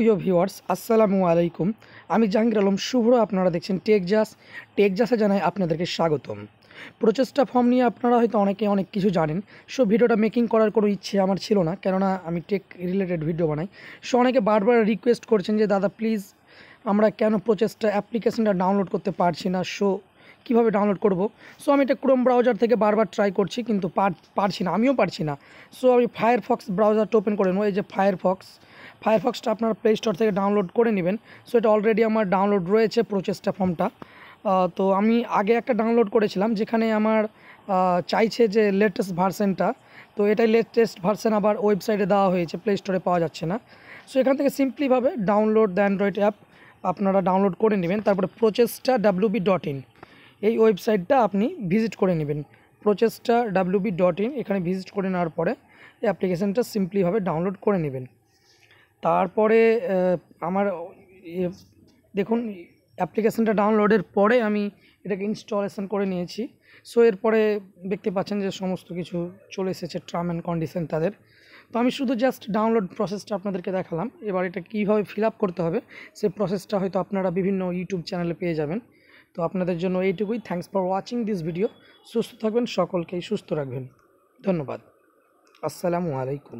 প্রিয় ভিওয়ার্স আসসালামু আলাইকুম আমি জাহাঙ্গীর আলম শুভ্র আপনারা দেখছেন টেকজাস টেকজাসে জানাই আপনাদেরকে স্বাগতম প্রচেষ্টা ফর্ম নিয়ে আপনারা হয়তো অনেকে অনেক কিছু জানেন সো ভিডিওটা মেকিং করার কোনো ইচ্ছে আমার ছিল না কেননা আমি টেক রিলেটেড ভিডিও বানাই সো অনেকে বারবার রিকোয়েস্ট করছেন যে দাদা প্লিজ আমরা কেন প্রচেষ্টা অ্যাপ্লিকেশনটা ডাউনলোড করতে পারছি না সো কিভাবে ডাউনলোড করব সো আমি এটা ক্রোম ব্রাউজার থেকে বারবার ট্রাই করছি কিন্তু পারছি না আমিও পারছি না সো আমি ফায়ারফক্স ব্রাউজারটা ওপেন করে নেব এই যে ফায়ারফক্স ফায়ারফক্সটা আপনার প্লে স্টোর থেকে ডাউনলোড করে নেবেন সো এটা অলরেডি আমার ডাউনলোড রয়েছে প্রচেষ্টা ফর্মটা তো আমি আগে একটা ডাউনলোড করেছিলাম যেখানে আমার চাইছে যে লেটেস্ট ভার্সেনটা তো এটাই লেটেস্ট ভার্সেন আবার ওয়েবসাইটে দেওয়া হয়েছে প্লে স্টোরে পাওয়া যাচ্ছে না সো এখান থেকে সিম্পলিভাবে ডাউনলোড দ্য অ্যান্ড্রয়েড অ্যাপ আপনারা ডাউনলোড করে নেবেন তারপরে প্রচেষ্টা ডাব্লিউবি ডট ইন এই ওয়েবসাইটটা আপনি ভিজিট করে নেবেন প্রচেষ্টা ডাব্লিউবি ডট ইন এখানে ভিজিট করে নেওয়ার পরে অ্যাপ্লিকেশানটা সিম্পলিভাবে ডাউনলোড করে নেবেন তারপরে আমার দেখুন অ্যাপ্লিকেশানটা ডাউনলোডের পরে আমি এটাকে ইনস্টলেশন করে নিয়েছি সো এরপরে দেখতে পাচ্ছেন যে সমস্ত কিছু চলে এসেছে টার্ম অ্যান্ড কন্ডিশন তাদের তো আমি শুধু জাস্ট ডাউনলোড প্রসেসটা আপনাদেরকে দেখালাম এবার এটা কীভাবে ফিল করতে হবে সেই প্রসেসটা হয়তো আপনারা বিভিন্ন ইউটিউব চ্যানেলে পেয়ে যাবেন তো আপনাদের জন্য এইটুকুই thanks for watching this video সুস্থ থাকবেন সকলকেই সুস্থ রাখবেন ধন্যবাদ আসসালামু আলাইকুম